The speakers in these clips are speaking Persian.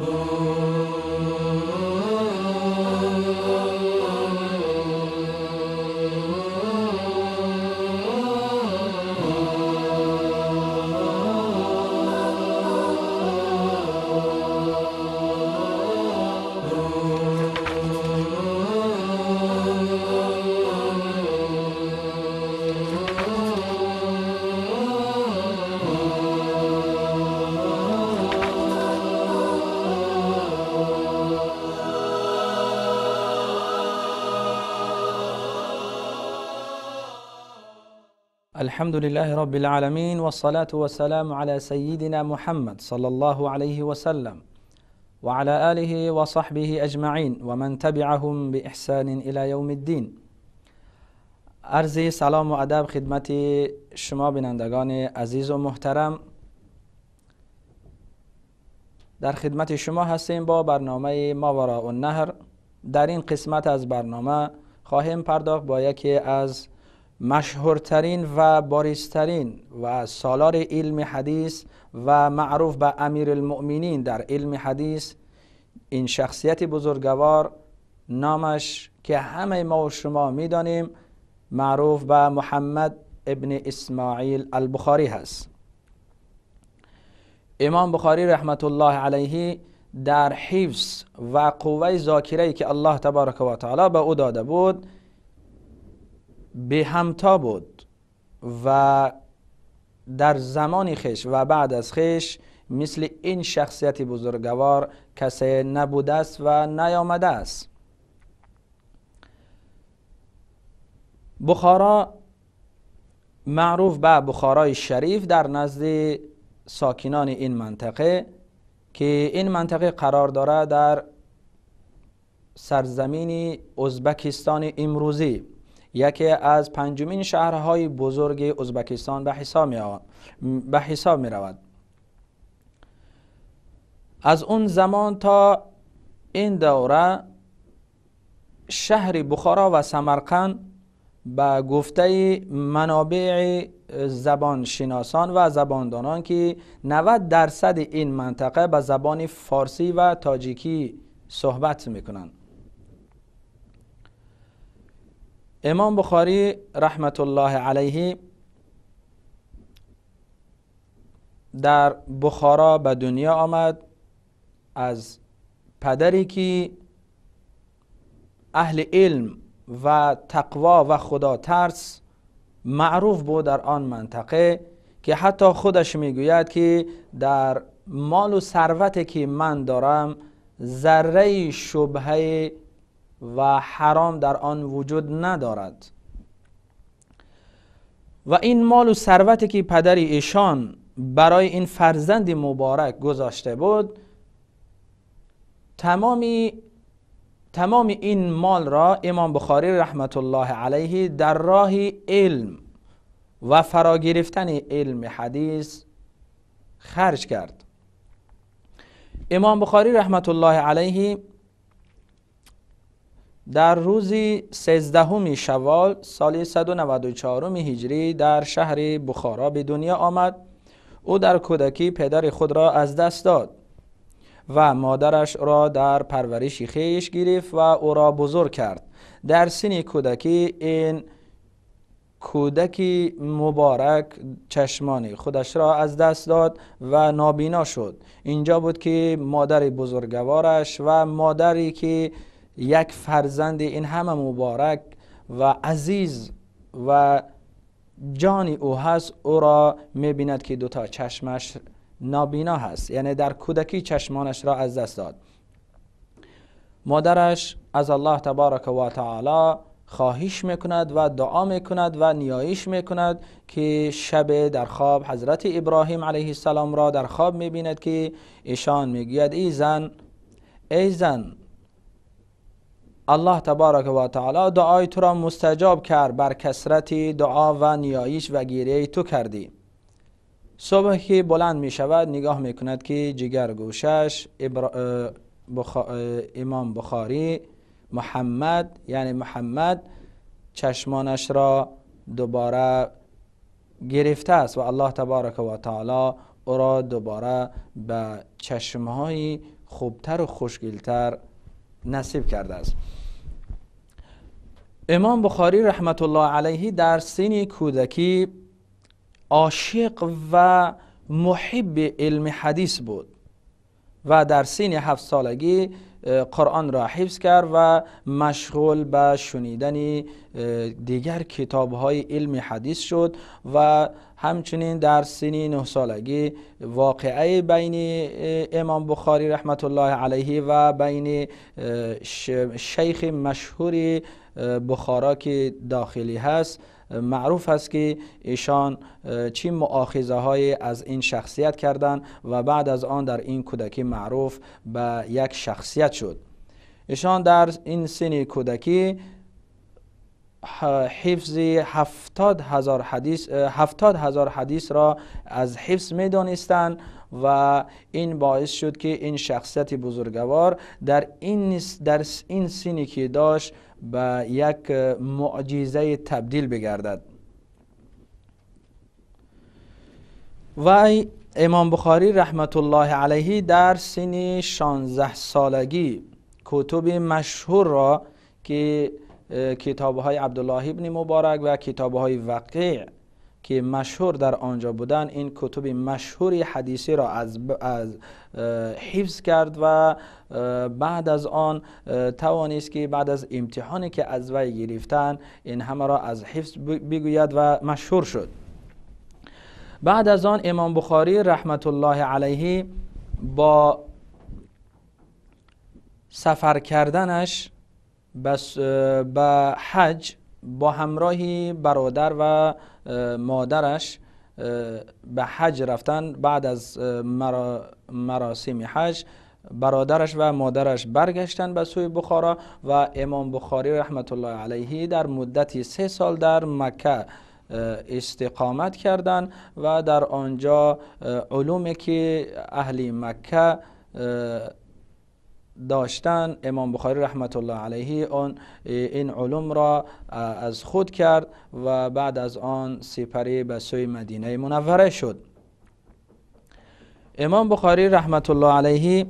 Oh. الحمد لله رب العالمين والصلاة والسلام على سيدنا محمد صلى الله عليه وسلم وعلى آله وصحبه أجمعين ومن تبعهم بإحسان إلى يوم الدين أرزي سلام و خدمتي شما بینندگان عزیز و محترم در خدمت شما هستیم با برنامه ماورا و نهر در این قسمت از برنامه خواهیم پرداخت با یکی از مشهورترین و باریسترین و سالار علم حدیث و معروف به امیر المؤمنین در علم حدیث این شخصیت بزرگوار نامش که همه ما و شما میدانیم معروف به محمد ابن اسماعیل البخاری هست امام بخاری رحمت الله علیه در حفظ و قوه ذاکره که الله تبارک و تعالی به او داده بود به همتا بود و در زمانی خش و بعد از خش مثل این شخصیت بزرگوار کسی نبوده است و نیامده است بخارا معروف به بخارای شریف در نزد ساکنان این منطقه که این منطقه قرار دارد در سرزمین ازبکستان امروزی یکی از پنجمین شهرهای بزرگ ازبکستان به حساب می رود از اون زمان تا این دوره شهر بخارا و سمرقند به گفته منابع زبان شناسان و زباندانان که 90 درصد این منطقه به زبان فارسی و تاجیکی صحبت میکنند امام بخاری رحمت الله علیه در بخارا به دنیا آمد از پدری که اهل علم و تقوا و خدا ترس معروف بود در آن منطقه که حتی خودش میگوید که در مال و ثروتی که من دارم ذره شبهه و حرام در آن وجود ندارد و این مال و ثروتی که پدر ایشان برای این فرزند مبارک گذاشته بود تمامی تمام این مال را امام بخاری رحمت الله علیه در راه علم و فرا گرفتن علم حدیث خرج کرد امام بخاری رحمت الله علیه در روزی سیزدهم شوال سال 194 هجری در شهر بخارا به دنیا آمد او در کودکی پدر خود را از دست داد و مادرش را در پرورش خیش گرفت و او را بزرگ کرد در سن کودکی این کودک مبارک چشمانی خودش را از دست داد و نابینا شد اینجا بود که مادر بزرگوارش و مادری که یک فرزند این همه مبارک و عزیز و جانی او هست او را میبیند که دوتا چشمش نابینا هست یعنی در کودکی چشمانش را از دست داد مادرش از الله تبارک و تعالی خواهش میکند و دعا میکند و نیایش میکند که شب در خواب حضرت ابراهیم علیه السلام را در خواب میبیند که ایشان میگید ای زن ای زن الله تبارک و تعالی دعای تو را مستجاب کرد بر کسرت دعا و نیایش و گیره تو کردی صبح که بلند می شود نگاه می کند که جگر گوشش بخ... امام بخاری محمد یعنی محمد چشمانش را دوباره گرفته است و الله تبارک و تعالی او را دوباره به چشمهای خوبتر و خوشگلتر نصیب کرده است امام بخاری رحمت الله علیه در سن کودکی عاشق و محب علم حدیث بود و در سن هفت سالگی قرآن را حفظ کرد و مشغول به شنیدن دیگر کتاب های علم حدیث شد و همچنین در سن نه سالگی واقعه بین امام بخاری رحمت الله علیه و بین شیخ مشهوری بخارا که داخلی هست معروف است که ایشان چی معاخیزه های از این شخصیت کردند و بعد از آن در این کودکی معروف به یک شخصیت شد ایشان در این سن کودکی حفظ هفتاد هزار حدیث, هفتاد حدیث را از حفظ می و این باعث شد که این شخصیت بزرگوار در این, در این سینی که داشت به یک معجزه تبدیل بگردد و امام بخاری رحمت الله علیه در سن 16 سالگی کتب مشهور را که کتاب های عبدالله ابن مبارک و کتاب های وقیع که مشهور در آنجا بودن این کتب مشهوری حدیثی را از, ب... از حفظ کرد و بعد از آن توانیست که بعد از امتحانی که از وی گرفتن این همه را از حفظ بگوید و مشهور شد بعد از آن امام بخاری رحمت الله علیه با سفر کردنش به حج با همراهی برادر و مادرش به حج رفتن بعد از مرا مراسم حج برادرش و مادرش برگشتن به سوی بخارا و امام بخاری رحمت الله علیه در مدت سه سال در مکه استقامت کردند و در آنجا علومی که اهل مکه داشتن امام بخاری رحمت الله علیه اون این علوم را از خود کرد و بعد از آن سپری به سوی مدینه منوره شد امام بخاری رحمت الله علیه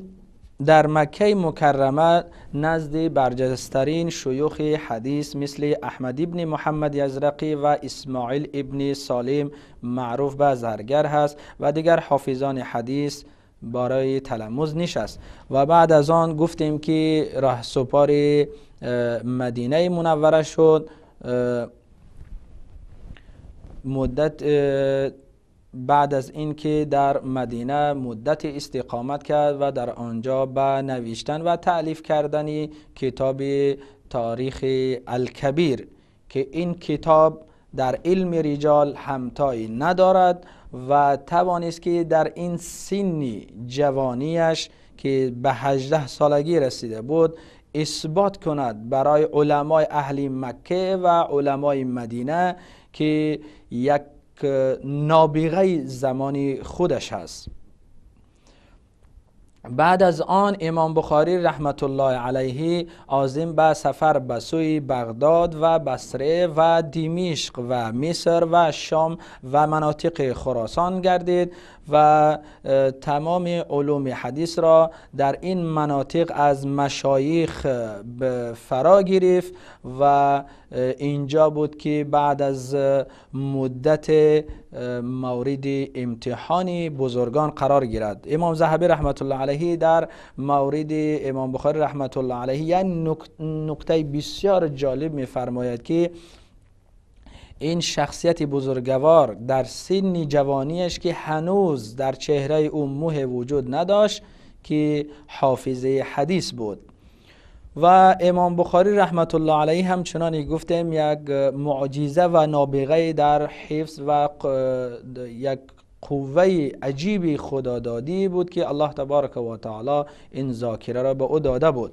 در مکه مکرمه نزد برجسترین شیوخ حدیث مثل احمد ابن محمد یزرقی و اسماعیل ابن سالم معروف به زرگر هست و دیگر حافظان حدیث برای تلمز نشست و بعد از آن گفتیم که راه سپار مدینه منوره شد مدت بعد از این که در مدینه مدت استقامت کرد و در آنجا به نوشتن و تعلیف کردنی کتاب تاریخ الکبیر که این کتاب در علم رجال همتایی ندارد و توانست که در این سنی جوانیش که به 18 سالگی رسیده بود اثبات کند برای علمای اهل مکه و علمای مدینه که یک نابغه زمانی خودش هست بعد از آن امام بخاری رحمت الله علیه آزم به سفر به سوی بغداد و بصره و دمشق و مصر و شام و مناطق خراسان گردید و تمام علوم حدیث را در این مناطق از مشایخ فرا گرفت و اینجا بود که بعد از مدت مورد امتحانی بزرگان قرار گیرد امام زهبی رحمت الله علیه در مورد امام بخاری رحمت الله علیه یک یعنی نکته بسیار جالب فرماید که این شخصیت بزرگوار در سن جوانیش که هنوز در چهره او موه وجود نداشت که حافظه حدیث بود و امام بخاری رحمت الله علیه هم چنانی گفتیم یک معجزه و نابغه در حفظ و یک قوه عجیبی خدادادی بود که الله تبارک و تعالی این ذاکره را به او داده بود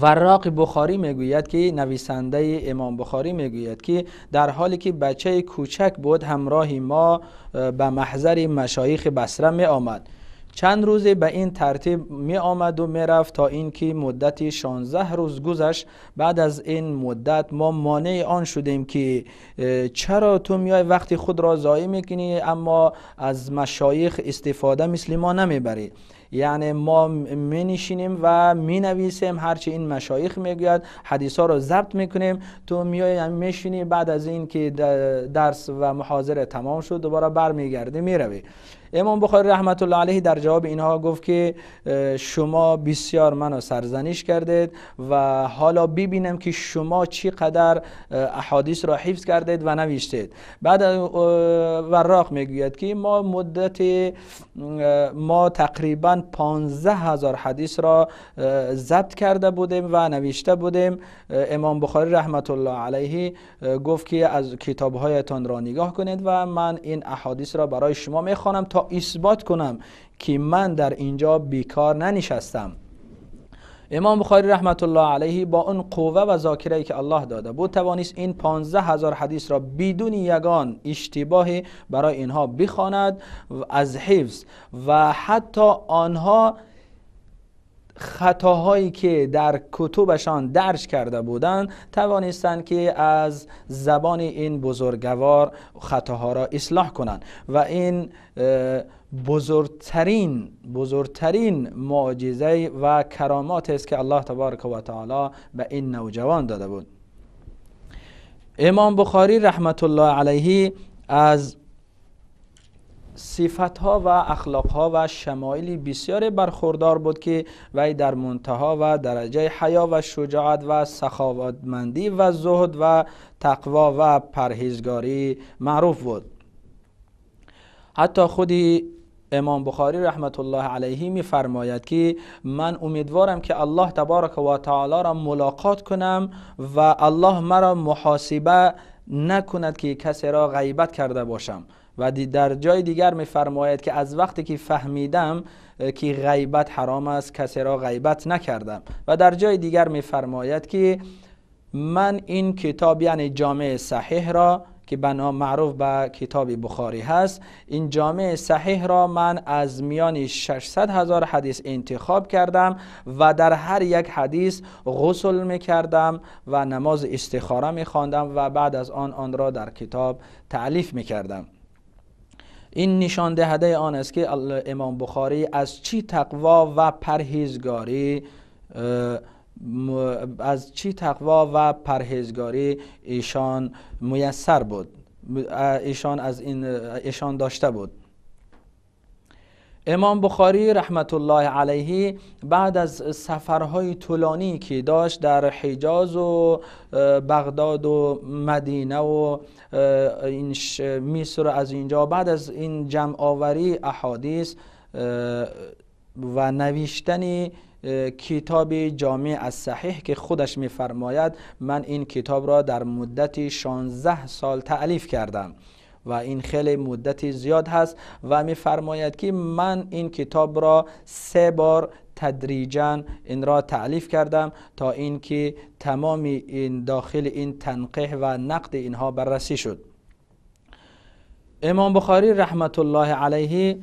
وراق بخاری میگوید که نویسنده امام بخاری میگوید که در حالی که بچه کوچک بود همراه ما به محضر مشایخ بصره می آمد چند روز به این ترتیب می آمد و می رفت تا اینکه مدت 16 روز گذشت بعد از این مدت ما مانع آن شدیم که چرا تو میای وقتی خود را می کنی اما از مشایخ استفاده مثل ما نمیبری یعنی ما می و می نویسیم هرچی این مشایخ میگوید حدیث ها رو ضبط میکنیم تو میای یعنی میشینی بعد از این که درس و محاضره تمام شد دوباره برمیگردی میروی امام بخاری رحمت الله علیه در جواب اینها گفت که شما بسیار منو سرزنش کردید و حالا ببینم که شما قدر احادیث را حفظ کردید و نوشتید بعد وراق میگوید که ما مدت ما تقریبا پانزه هزار حدیث را ضبط کرده بودیم و نوشته بودیم امام بخاری رحمت الله علیه گفت که از کتابهایتان را نگاه کنید و من این احادیث را برای شما میخوانم تا اثبات کنم که من در اینجا بیکار ننشستم امام بخاری رحمت الله علیه با اون قوه و ذاکره که الله داده بود توانیست این 15 هزار حدیث را بدون یگان اشتباهی برای اینها بخواند از حفظ و حتی آنها خطاهایی که در کتبشان درج کرده بودند توانستند که از زبان این بزرگوار خطاها را اصلاح کنند و این بزرگترین بزرگترین معجزه و کرامات است که الله تبارک و تعالی به این نوجوان داده بود امام بخاری رحمت الله علیه از صفت ها و اخلاق ها و شمایل بسیار برخوردار بود که وی در منتها و درجه حیا و شجاعت و سخاوتمندی و زهد و تقوا و پرهیزگاری معروف بود حتی خودی امام بخاری رحمت الله علیه میفرماید که من امیدوارم که الله تبارک و تعالی را ملاقات کنم و الله مرا محاسبه نکند که کسی را غیبت کرده باشم و در جای دیگر فرماید که از وقتی که فهمیدم که غیبت حرام است کسی را غیبت نکردم و در جای دیگر میفرماید که من این کتاب یعنی جامعه صحیح را که بنا معروف به کتاب بخاری هست این جامع صحیح را من از میان 600 هزار حدیث انتخاب کردم و در هر یک حدیث غسل می کردم و نماز استخاره می خواندم و بعد از آن آن را در کتاب تعلیف می کردم این نشان دهنده آن است که امام بخاری از چی تقوا و پرهیزگاری از چی تقوا و پرهیزگاری ایشان میسر بود ایشان از این ایشان داشته بود امام بخاری رحمت الله علیه بعد از سفرهای طولانی که داشت در حجاز و بغداد و مدینه و این میسر از اینجا بعد از این جمع آوری احادیث و نویشتنی کتاب جامع از صحیح که خودش میفرماید من این کتاب را در مدت 16 سال تعلیف کردم و این خیلی مدت زیاد هست و میفرماید که من این کتاب را سه بار تدریجا این را تعلیف کردم تا اینکه تمام این داخل این تنقیح و نقد اینها بررسی شد امام بخاری رحمت الله علیه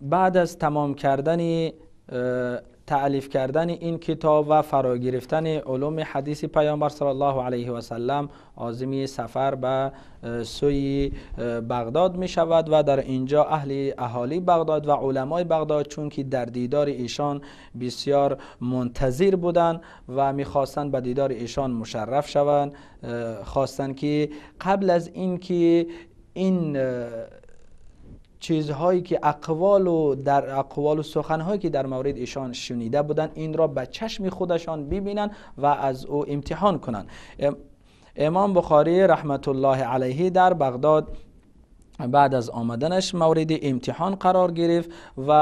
بعد از تمام کردنی تعلیف کردن این کتاب و فرا گرفتن علوم حدیث پیامبر صلی الله علیه و سلم آزمی سفر به سوی بغداد می شود و در اینجا اهل اهالی بغداد و علمای بغداد چون که در دیدار ایشان بسیار منتظر بودند و میخواستند به دیدار ایشان مشرف شوند خواستند که قبل از اینکه این چیزهایی که اقوال و در اقوال و سخنهایی که در مورد ایشان شنیده بودند این را به چشم خودشان ببینند و از او امتحان کنند امام بخاری رحمت الله علیه در بغداد بعد از آمدنش مورد امتحان قرار گرفت و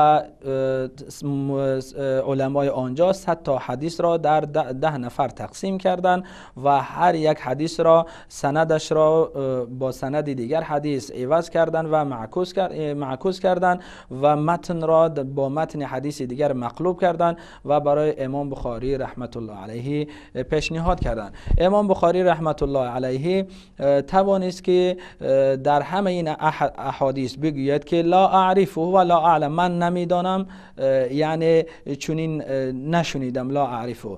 علمای آنجا صد تا حدیث را در ده نفر تقسیم کردند و هر یک حدیث را سندش را با سند دیگر حدیث عوض کردند و معکوس کردند و متن را با متن حدیث دیگر مقلوب کردند و برای امام بخاری رحمت الله علیه پیشنهاد کردند امام بخاری رحمت الله علیه توانست که در همه این احادیث بگوید که لا اعرفه و لا اعلم من نمیدانم یعنی چنین نشنیدم لا اعرفه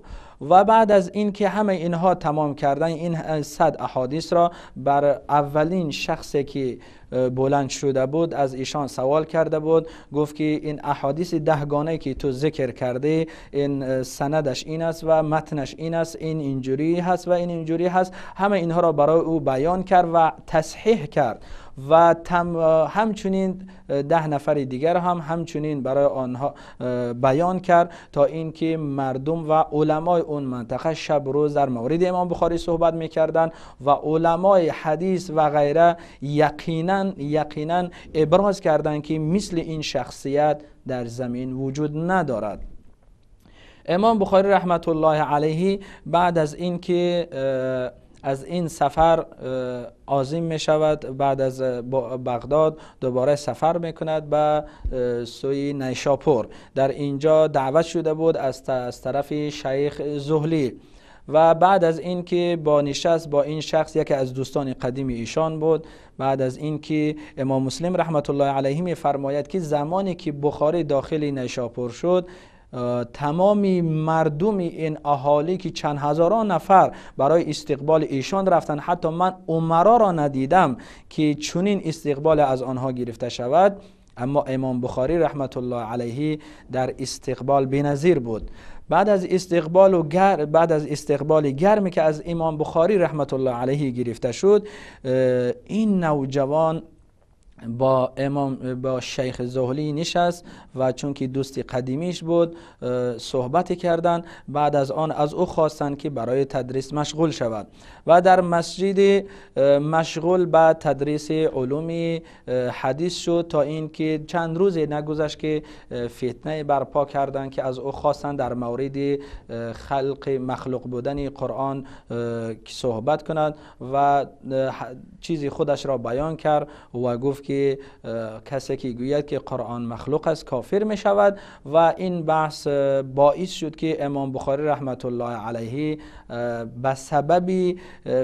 و بعد از اینکه همه اینها تمام کردن این صد احادیث را بر اولین شخصی که بلند شده بود از ایشان سوال کرده بود گفت که این احادیث دهگانه که تو ذکر کرده این سندش این است و متنش این است این اینجوری هست و این اینجوری هست همه اینها را برای او بیان کرد و تصحیح کرد و تم همچنین ده نفر دیگر هم همچنین برای آنها بیان کرد تا اینکه مردم و علمای اون منطقه شب روز در مورد امام بخاری صحبت میکردن و علمای حدیث و غیره یقینا یقینا ابراز کردند که مثل این شخصیت در زمین وجود ندارد امام بخاری رحمت الله علیه بعد از اینکه از این سفر عظیم می شود بعد از بغداد دوباره سفر می کند به سوی نیشاپور در اینجا دعوت شده بود از طرف شیخ زهلی و بعد از اینکه با نشست با این شخص یکی از دوستان قدیم ایشان بود بعد از اینکه امام مسلم رحمت الله علیه فرماید که زمانی که بخاری داخل نشاپور شد تمامی مردم این اهالی که چند هزاران نفر برای استقبال ایشان رفتن حتی من عمرا را ندیدم که چنین استقبال از آنها گرفته شود اما امام بخاری رحمت الله علیه در استقبال بی‌نظیر بود بعد از استقبال و گر... بعد از استقبال گرمی که از امام بخاری رحمت الله علیه گرفته شد این نوجوان با امام با شیخ زهلی نشست و چون که دوست قدیمیش بود صحبت کردند بعد از آن از او خواستند که برای تدریس مشغول شود و در مسجد مشغول به تدریس علوم حدیث شد تا اینکه چند روزی نگذشت که فتنه برپا کردند که از او خواستند در مورد خلق مخلوق بودن قرآن صحبت کند و چیزی خودش را بیان کرد و گفت که کسی که گوید که قرآن مخلوق است کافر می شود و این بحث باعث شد که امام بخاری رحمت الله علیه به سبب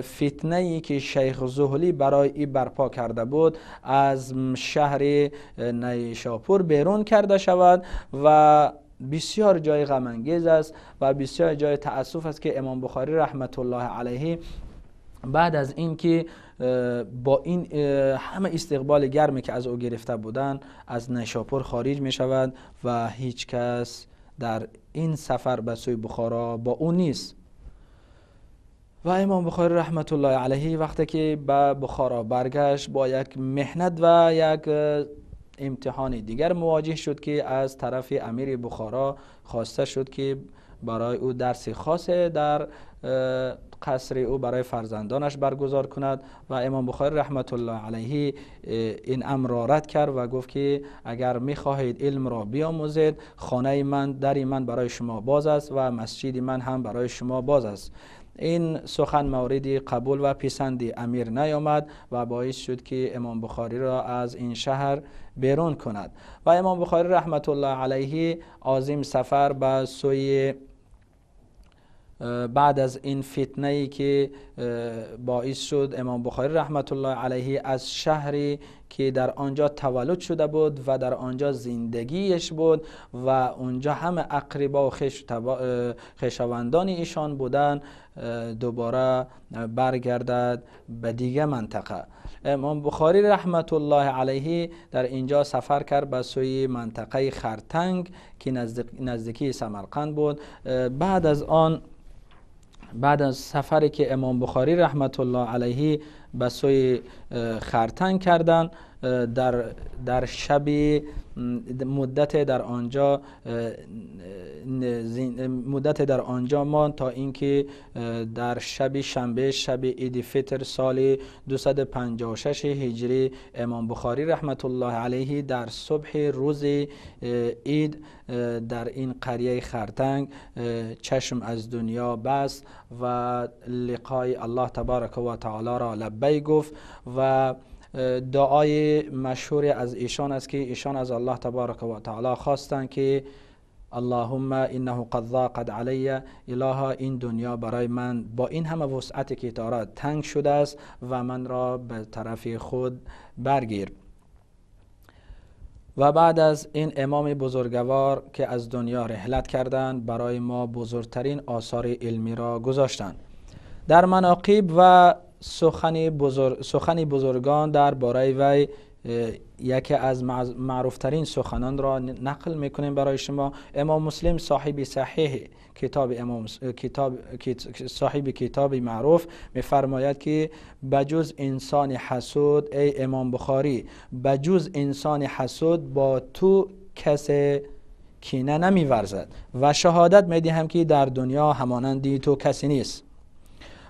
فتنه ای که شیخ زهلی برای ای برپا کرده بود از شهر نیشاپور بیرون کرده شود و بسیار جای غم است و بسیار جای تأسف است که امام بخاری رحمت الله علیه بعد از اینکه با این همه استقبال گرمی که از او گرفته بودند از نشاپور خارج می شود و هیچ کس در این سفر به سوی بخارا با او نیست و امام بخاری رحمت الله علیه وقتی که به بخارا برگشت با یک مهنت و یک امتحان دیگر مواجه شد که از طرف امیر بخارا خواسته شد که برای او درس خاص در قصر او برای فرزندانش برگزار کند و امام بخاری رحمت الله علیه این امر را رد کرد و گفت که اگر میخواهید علم را بیاموزید خانه من در من برای شما باز است و مسجد من هم برای شما باز است این سخن مورد قبول و پسند امیر نیامد و باعث شد که امام بخاری را از این شهر بیرون کند و امام بخاری رحمت الله علیه عظیم سفر به سوی بعد از این فتنه ای که باعث شد امام بخاری رحمت الله علیه از شهری که در آنجا تولد شده بود و در آنجا زندگیش بود و اونجا همه اقربا و خشاوندان ایشان بودن دوباره برگردد به دیگه منطقه امام بخاری رحمت الله علیه در اینجا سفر کرد به سوی منطقه خرتنگ که نزدیکی سمرقند بود بعد از آن بعد از سفری که امام بخاری رحمت الله علیه به سوی خرتن کردند در, در شب مدت در آنجا مدت در آنجا ماند تا اینکه در شب شنبه شب عید فطر سال 256 هجری امام بخاری رحمت الله علیه در صبح روز عید در این قریه خرتنگ چشم از دنیا بست و لقای الله تبارک و تعالی را لبی گفت و دعای مشهور از ایشان است که ایشان از الله تبارک و تعالی خواستند که اللهم انه قد ضاقت علی اله این دنیا برای من با این همه وسعت که دارد تنگ شده است و من را به طرف خود برگیر و بعد از این امام بزرگوار که از دنیا رحلت کردند برای ما بزرگترین آثار علمی را گذاشتند در مناقب و سخن, بزرگ، سخن بزرگان در باره وی یکی از معروفترین سخنان را نقل میکنیم برای شما امام مسلم صاحب صحیح کتاب امام کتاب صاحب کتاب معروف میفرماید که بجز انسان حسود ای امام بخاری بجز انسان حسود با تو کس کینه نمیورزد و شهادت میدهم که در دنیا همانندی تو کسی نیست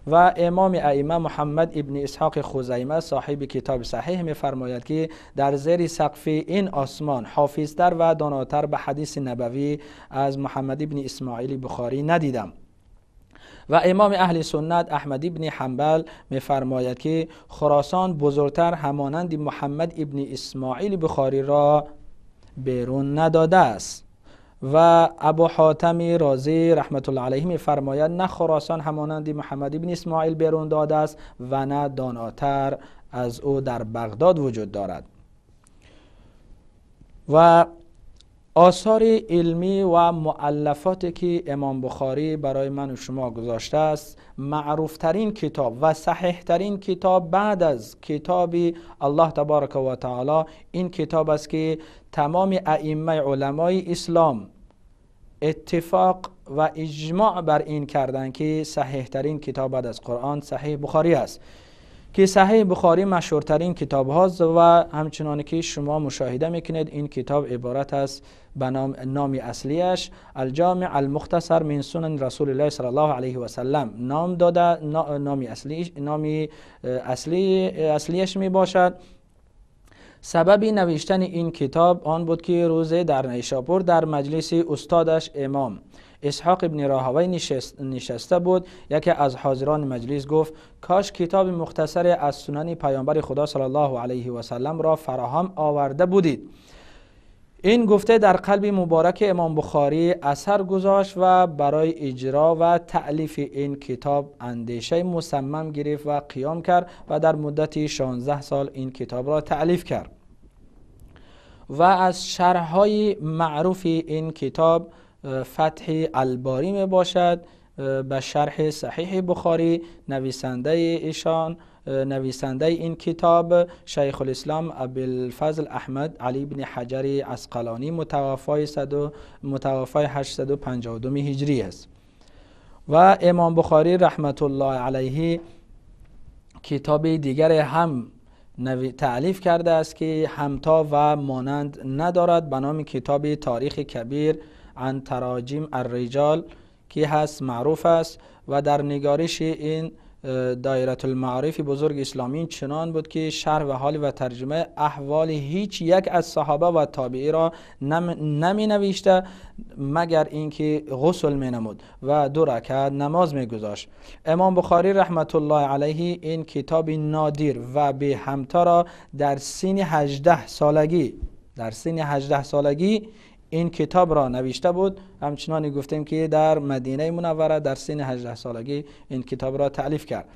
و امام ائمه محمد ابن اسحاق خزیمه صاحب کتاب صحیح فرماید که در زیر سقف این آسمان حافظتر و داناتر به حدیث نبوی از محمد ابن اسماعیل بخاری ندیدم و امام اهل سنت احمد ابن حنبل فرماید که خراسان بزرگتر همانند محمد ابن اسماعیل بخاری را بیرون نداده است و ابو حاتم رازی رحمت الله علیه فرماید نه خراسان همانند محمد ابن اسماعیل بیرون داده است و نه داناتر از او در بغداد وجود دارد و آثار علمی و معلفاتی که امام بخاری برای من و شما گذاشته است معروفترین کتاب و صحیحترین کتاب بعد از کتابی الله تبارک و تعالی این کتاب است که تمام ائمه علمای اسلام اتفاق و اجماع بر این کردن که صحیح ترین کتاب بعد از قرآن صحیح بخاری است که صحیح بخاری مشهورترین کتاب هاست و همچنان که شما مشاهده میکنید این کتاب عبارت است به نام اصلیش الجامع المختصر من سنن رسول الله صلی الله علیه و سلم نام داده نام اصلیش نام اصلی اصلیش می باشد سببی نوشتن این کتاب آن بود که روز در نیشابور در مجلس استادش امام اسحاق ابن راهوی نشسته بود یکی از حاضران مجلس گفت کاش کتاب مختصر از سنن پیامبر خدا صلی الله علیه و سلم را فراهم آورده بودید این گفته در قلب مبارک امام بخاری اثر گذاشت و برای اجرا و تعلیف این کتاب اندیشه مصمم گرفت و قیام کرد و در مدت 16 سال این کتاب را تعلیف کرد و از شرحهای معروف این کتاب فتح الباری می باشد به شرح صحیح بخاری نویسنده ایشان نویسنده این کتاب شیخ الاسلام ابوالفضل احمد علی بن حجر اسقلانی متوفای, متوفای 852 هجری است و امام بخاری رحمت الله علیه کتاب دیگر هم تعلیف کرده است که همتا و مانند ندارد به نام کتاب تاریخ کبیر عن تراجم الرجال که هست معروف است و در نگارش این دایره المعارف بزرگ اسلامی چنان بود که شرح و حال و ترجمه احوال هیچ یک از صحابه و تابعی را نمی نویشته مگر اینکه غسل می نمود و دو رکعت نماز می گذاشت امام بخاری رحمت الله علیه این کتاب نادیر و به همتا را در سین 18 سالگی در سین 18 سالگی این کتاب را نوشته بود همچنانی گفتیم که در مدینه منوره در سن 18 سالگی این کتاب را تعلیف کرد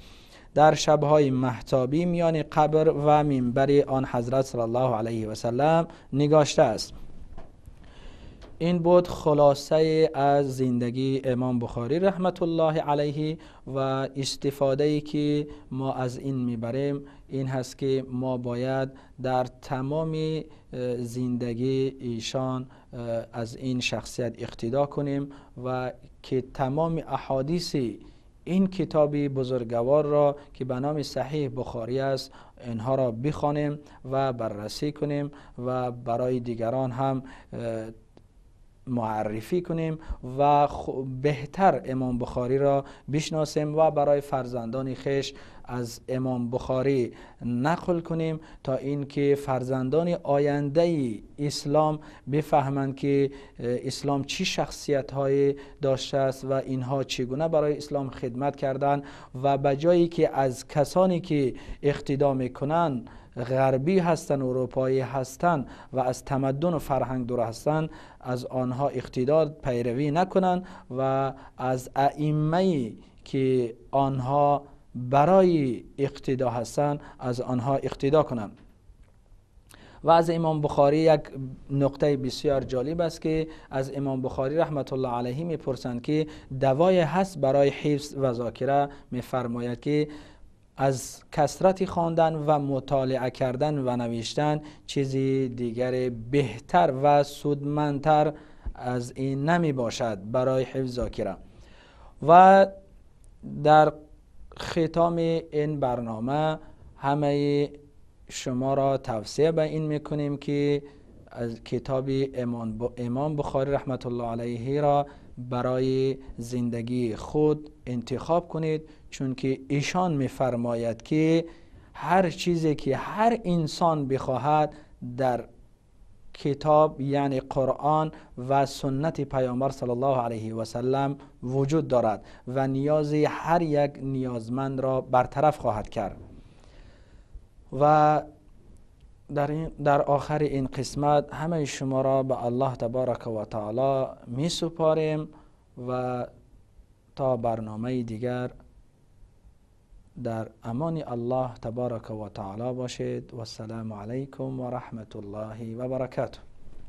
در شبهای محتابی میان قبر و منبر آن حضرت صلی الله علیه و سلم نگاشته است این بود خلاصه از زندگی امام بخاری رحمت الله علیه و استفاده ای که ما از این میبریم این هست که ما باید در تمام زندگی ایشان از این شخصیت اقتدا کنیم و که تمام احادیث این کتابی بزرگوار را که به نام صحیح بخاری است اینها را بخوانیم و بررسی کنیم و برای دیگران هم معرفی کنیم و بهتر امام بخاری را بشناسیم و برای فرزندان خش از امام بخاری نقل کنیم تا اینکه فرزندان آینده ای اسلام بفهمند که اسلام چی شخصیت های داشته است و اینها چگونه برای اسلام خدمت کردند و به جایی که از کسانی که اقتدا میکنند غربی هستند اروپایی هستند و از تمدن و فرهنگ دور هستند از آنها اقتدار پیروی نکنند و از ائمه که آنها برای اقتدا هستند از آنها اقتدا کنند و از امام بخاری یک نقطه بسیار جالب است که از امام بخاری رحمت الله علیه میپرسند که دوای هست برای حفظ و ذاکره میفرماید که از کسرتی خواندن و مطالعه کردن و نوشتن چیزی دیگر بهتر و سودمندتر از این نمی باشد برای حفظ ذاکره و در ختام این برنامه همه شما را توصیه به این میکنیم که از کتاب امام بخاری رحمت الله علیه را برای زندگی خود انتخاب کنید چون که ایشان میفرماید که هر چیزی که هر انسان بخواهد در کتاب یعنی قرآن و سنت پیامبر صلی الله علیه و سلم وجود دارد و نیاز هر یک نیازمند را برطرف خواهد کرد و در, این در آخر این قسمت همه شما را به الله تبارک و تعالی می سپاریم و تا برنامه دیگر در امان الله تبارک و تعالی باشید و السلام علیکم و رحمت الله و برکاته